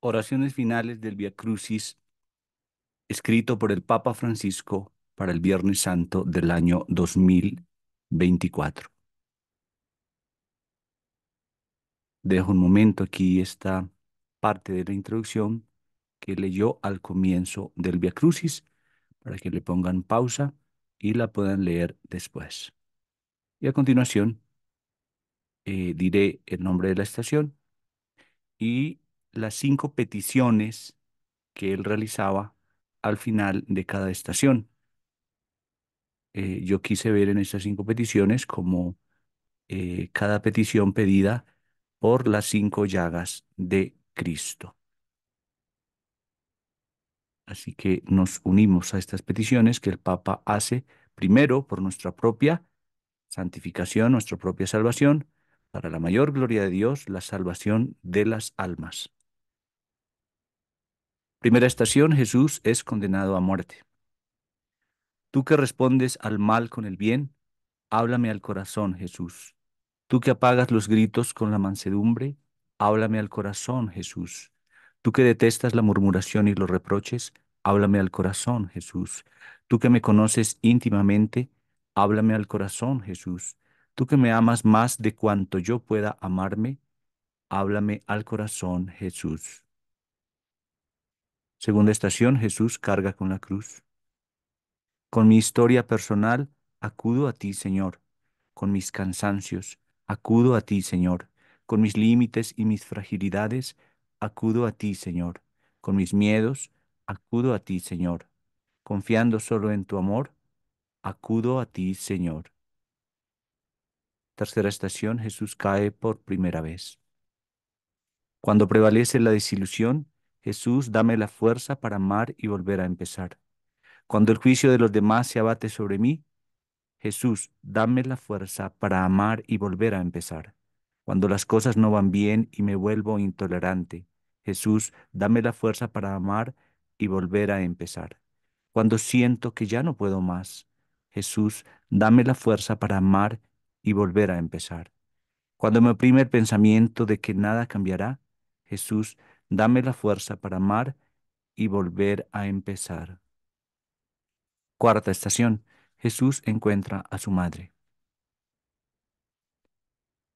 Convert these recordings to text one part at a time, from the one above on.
oraciones finales del Via Crucis escrito por el Papa Francisco para el Viernes Santo del año 2024. Dejo un momento aquí esta parte de la introducción que leyó al comienzo del Via Crucis para que le pongan pausa y la puedan leer después. Y a continuación eh, diré el nombre de la estación y las cinco peticiones que él realizaba al final de cada estación. Eh, yo quise ver en estas cinco peticiones como eh, cada petición pedida por las cinco llagas de Cristo. Así que nos unimos a estas peticiones que el Papa hace primero por nuestra propia santificación, nuestra propia salvación, para la mayor gloria de Dios, la salvación de las almas. Primera estación, Jesús es condenado a muerte. Tú que respondes al mal con el bien, háblame al corazón, Jesús. Tú que apagas los gritos con la mansedumbre, háblame al corazón, Jesús. Tú que detestas la murmuración y los reproches, háblame al corazón, Jesús. Tú que me conoces íntimamente, háblame al corazón, Jesús. Tú que me amas más de cuanto yo pueda amarme, háblame al corazón, Jesús. Segunda estación, Jesús carga con la cruz. Con mi historia personal, acudo a ti, Señor. Con mis cansancios, acudo a ti, Señor. Con mis límites y mis fragilidades, acudo a ti, Señor. Con mis miedos, acudo a ti, Señor. Confiando solo en tu amor, acudo a ti, Señor. Tercera estación, Jesús cae por primera vez. Cuando prevalece la desilusión, Jesús, dame la fuerza para amar y volver a empezar. Cuando el juicio de los demás se abate sobre mí, Jesús, dame la fuerza para amar y volver a empezar. Cuando las cosas no van bien y me vuelvo intolerante, Jesús, dame la fuerza para amar y volver a empezar. Cuando siento que ya no puedo más, Jesús, dame la fuerza para amar y volver a empezar. Cuando me oprime el pensamiento de que nada cambiará, Jesús, Dame la fuerza para amar y volver a empezar. Cuarta estación. Jesús encuentra a su madre.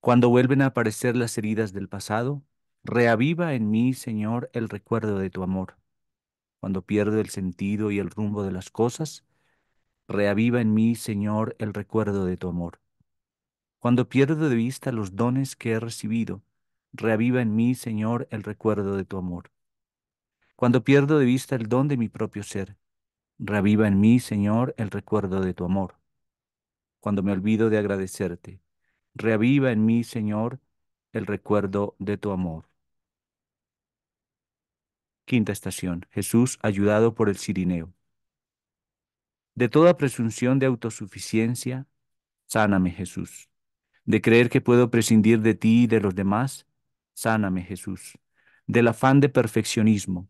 Cuando vuelven a aparecer las heridas del pasado, reaviva en mí, Señor, el recuerdo de tu amor. Cuando pierdo el sentido y el rumbo de las cosas, reaviva en mí, Señor, el recuerdo de tu amor. Cuando pierdo de vista los dones que he recibido, reaviva en mí, Señor, el recuerdo de tu amor. Cuando pierdo de vista el don de mi propio ser, reaviva en mí, Señor, el recuerdo de tu amor. Cuando me olvido de agradecerte, reaviva en mí, Señor, el recuerdo de tu amor. Quinta estación. Jesús ayudado por el Cirineo. De toda presunción de autosuficiencia, sáname Jesús. De creer que puedo prescindir de ti y de los demás, Sáname, Jesús. Del afán de perfeccionismo,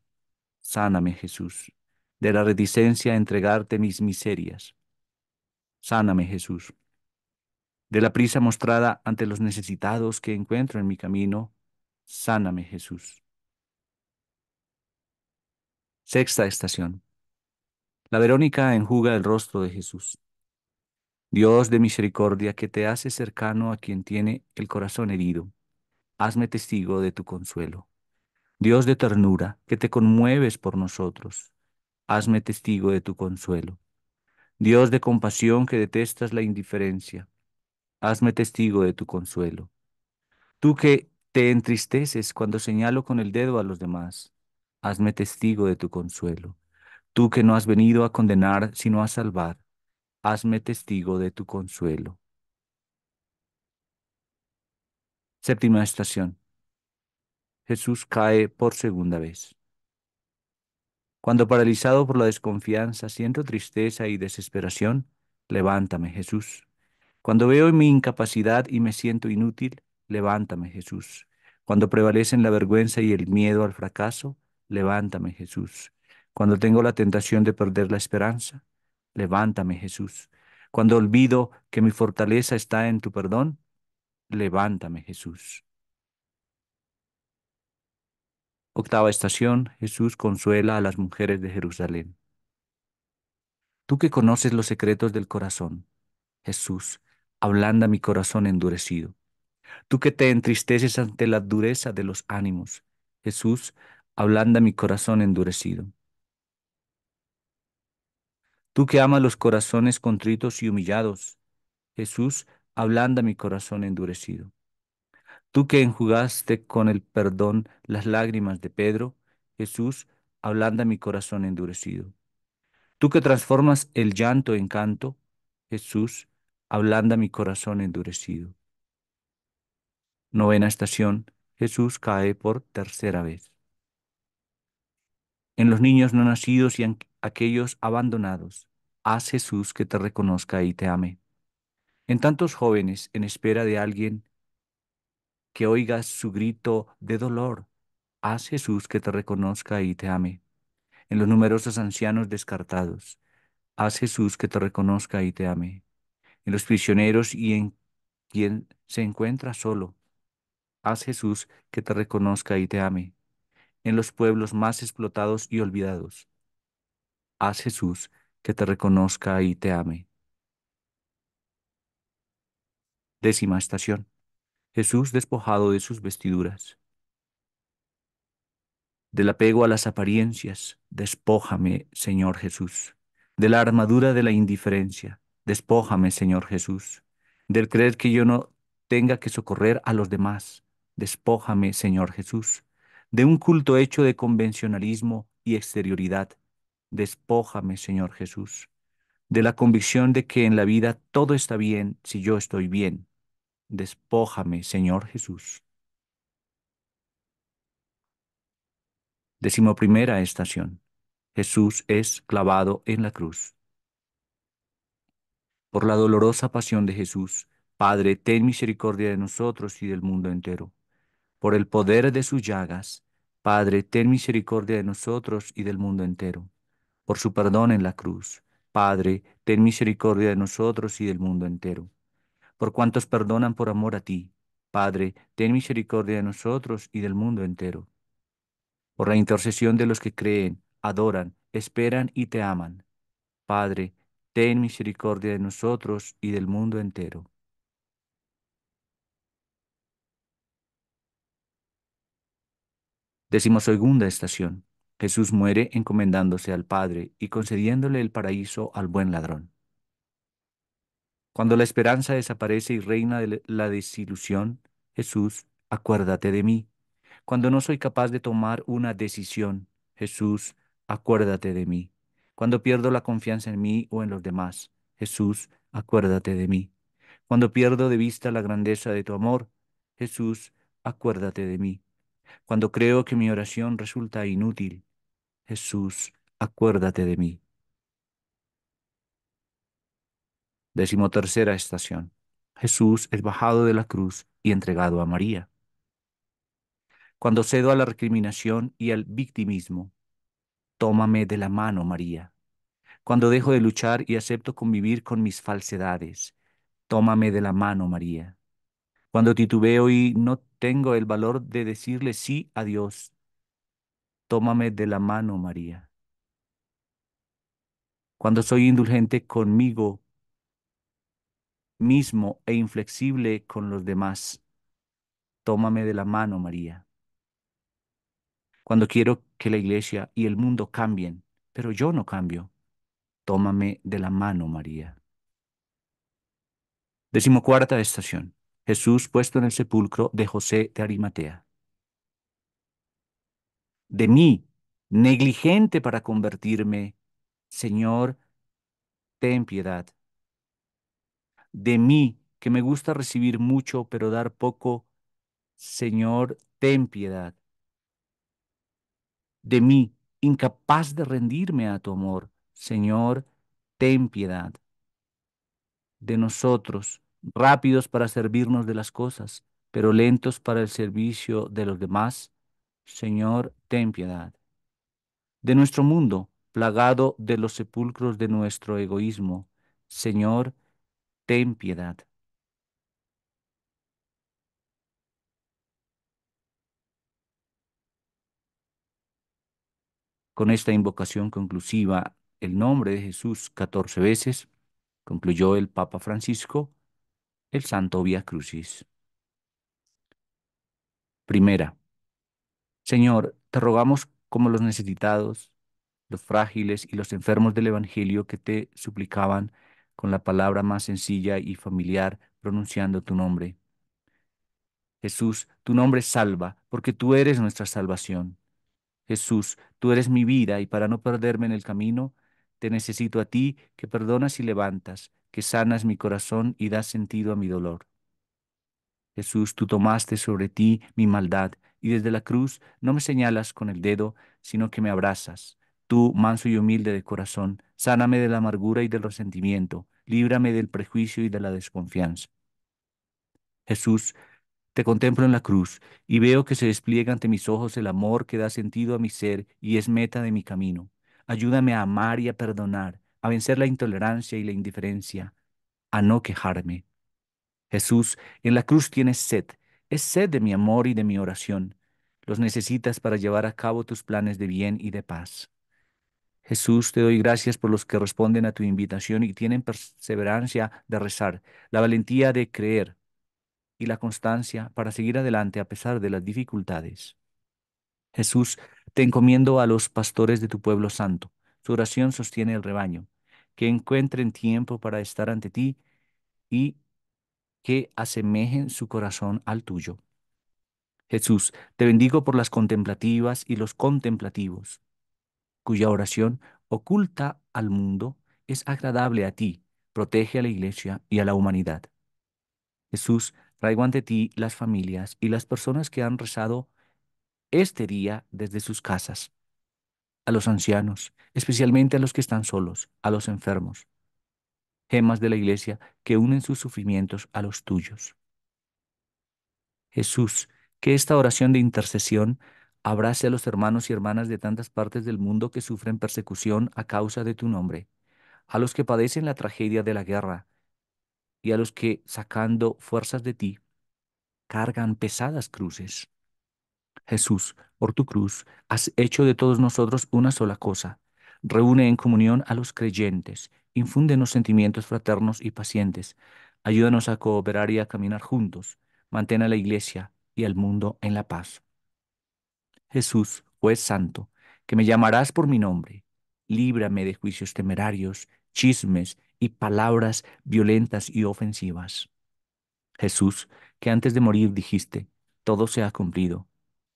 sáname, Jesús. De la reticencia a entregarte mis miserias, sáname, Jesús. De la prisa mostrada ante los necesitados que encuentro en mi camino, sáname, Jesús. Sexta estación. La Verónica enjuga el rostro de Jesús. Dios de misericordia que te hace cercano a quien tiene el corazón herido hazme testigo de tu consuelo. Dios de ternura, que te conmueves por nosotros, hazme testigo de tu consuelo. Dios de compasión, que detestas la indiferencia, hazme testigo de tu consuelo. Tú que te entristeces cuando señalo con el dedo a los demás, hazme testigo de tu consuelo. Tú que no has venido a condenar, sino a salvar, hazme testigo de tu consuelo. Séptima estación. Jesús cae por segunda vez. Cuando paralizado por la desconfianza, siento tristeza y desesperación, levántame, Jesús. Cuando veo mi incapacidad y me siento inútil, levántame, Jesús. Cuando prevalecen la vergüenza y el miedo al fracaso, levántame, Jesús. Cuando tengo la tentación de perder la esperanza, levántame, Jesús. Cuando olvido que mi fortaleza está en tu perdón, Levántame, Jesús. Octava estación, Jesús consuela a las mujeres de Jerusalén. Tú que conoces los secretos del corazón, Jesús, ablanda mi corazón endurecido. Tú que te entristeces ante la dureza de los ánimos, Jesús, ablanda mi corazón endurecido. Tú que amas los corazones contritos y humillados, Jesús, ablanda mi corazón endurecido. Tú que enjugaste con el perdón las lágrimas de Pedro, Jesús, ablanda mi corazón endurecido. Tú que transformas el llanto en canto, Jesús, ablanda mi corazón endurecido. Novena estación, Jesús cae por tercera vez. En los niños no nacidos y en aquellos abandonados, haz Jesús que te reconozca y te ame. En tantos jóvenes en espera de alguien que oiga su grito de dolor, haz Jesús que te reconozca y te ame. En los numerosos ancianos descartados, haz Jesús que te reconozca y te ame. En los prisioneros y en quien se encuentra solo, haz Jesús que te reconozca y te ame. En los pueblos más explotados y olvidados, haz Jesús que te reconozca y te ame. Décima estación. Jesús despojado de sus vestiduras. Del apego a las apariencias, despójame, Señor Jesús. De la armadura de la indiferencia, despójame, Señor Jesús. Del creer que yo no tenga que socorrer a los demás, despójame, Señor Jesús. De un culto hecho de convencionalismo y exterioridad, despójame, Señor Jesús. De la convicción de que en la vida todo está bien si yo estoy bien, Despójame, Señor Jesús. Decimoprimera estación. Jesús es clavado en la cruz. Por la dolorosa pasión de Jesús, Padre, ten misericordia de nosotros y del mundo entero. Por el poder de sus llagas, Padre, ten misericordia de nosotros y del mundo entero. Por su perdón en la cruz, Padre, ten misericordia de nosotros y del mundo entero por cuantos perdonan por amor a ti. Padre, ten misericordia de nosotros y del mundo entero. Por la intercesión de los que creen, adoran, esperan y te aman. Padre, ten misericordia de nosotros y del mundo entero. Decimosegunda estación. Jesús muere encomendándose al Padre y concediéndole el paraíso al buen ladrón. Cuando la esperanza desaparece y reina la desilusión, Jesús, acuérdate de mí. Cuando no soy capaz de tomar una decisión, Jesús, acuérdate de mí. Cuando pierdo la confianza en mí o en los demás, Jesús, acuérdate de mí. Cuando pierdo de vista la grandeza de tu amor, Jesús, acuérdate de mí. Cuando creo que mi oración resulta inútil, Jesús, acuérdate de mí. tercera estación. Jesús es bajado de la cruz y entregado a María. Cuando cedo a la recriminación y al victimismo, tómame de la mano, María. Cuando dejo de luchar y acepto convivir con mis falsedades, tómame de la mano, María. Cuando titubeo y no tengo el valor de decirle sí a Dios, tómame de la mano, María. Cuando soy indulgente conmigo mismo e inflexible con los demás. Tómame de la mano, María. Cuando quiero que la iglesia y el mundo cambien, pero yo no cambio, tómame de la mano, María. Decimocuarta estación. Jesús puesto en el sepulcro de José de Arimatea. De mí, negligente para convertirme, Señor, ten piedad de mí, que me gusta recibir mucho, pero dar poco, Señor, ten piedad. De mí, incapaz de rendirme a tu amor, Señor, ten piedad. De nosotros, rápidos para servirnos de las cosas, pero lentos para el servicio de los demás, Señor, ten piedad. De nuestro mundo, plagado de los sepulcros de nuestro egoísmo, Señor, ten piedad. Con esta invocación conclusiva, el nombre de Jesús catorce veces, concluyó el Papa Francisco el Santo Via Crucis. Primera, Señor, te rogamos como los necesitados, los frágiles y los enfermos del Evangelio que te suplicaban con la palabra más sencilla y familiar pronunciando tu nombre. Jesús, tu nombre salva, porque tú eres nuestra salvación. Jesús, tú eres mi vida y para no perderme en el camino, te necesito a ti que perdonas y levantas, que sanas mi corazón y das sentido a mi dolor. Jesús, tú tomaste sobre ti mi maldad y desde la cruz no me señalas con el dedo, sino que me abrazas, Tú, manso y humilde de corazón, sáname de la amargura y del resentimiento, líbrame del prejuicio y de la desconfianza. Jesús, te contemplo en la cruz y veo que se despliega ante mis ojos el amor que da sentido a mi ser y es meta de mi camino. Ayúdame a amar y a perdonar, a vencer la intolerancia y la indiferencia, a no quejarme. Jesús, en la cruz tienes sed, es sed de mi amor y de mi oración. Los necesitas para llevar a cabo tus planes de bien y de paz. Jesús, te doy gracias por los que responden a tu invitación y tienen perseverancia de rezar, la valentía de creer y la constancia para seguir adelante a pesar de las dificultades. Jesús, te encomiendo a los pastores de tu pueblo santo. Su oración sostiene el rebaño. Que encuentren tiempo para estar ante ti y que asemejen su corazón al tuyo. Jesús, te bendigo por las contemplativas y los contemplativos cuya oración oculta al mundo es agradable a ti, protege a la Iglesia y a la humanidad. Jesús, traigo ante ti las familias y las personas que han rezado este día desde sus casas, a los ancianos, especialmente a los que están solos, a los enfermos, gemas de la Iglesia que unen sus sufrimientos a los tuyos. Jesús, que esta oración de intercesión Abrace a los hermanos y hermanas de tantas partes del mundo que sufren persecución a causa de tu nombre, a los que padecen la tragedia de la guerra, y a los que, sacando fuerzas de ti, cargan pesadas cruces. Jesús, por tu cruz, has hecho de todos nosotros una sola cosa. Reúne en comunión a los creyentes, infúndenos sentimientos fraternos y pacientes, ayúdanos a cooperar y a caminar juntos, mantén a la Iglesia y al mundo en la paz. Jesús, juez santo, que me llamarás por mi nombre. Líbrame de juicios temerarios, chismes y palabras violentas y ofensivas. Jesús, que antes de morir dijiste, todo se ha cumplido.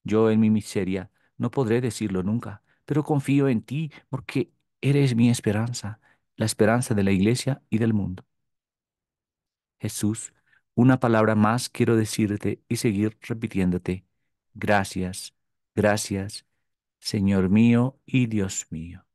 Yo en mi miseria no podré decirlo nunca, pero confío en ti porque eres mi esperanza, la esperanza de la iglesia y del mundo. Jesús, una palabra más quiero decirte y seguir repitiéndote. Gracias, Gracias, Señor mío y Dios mío.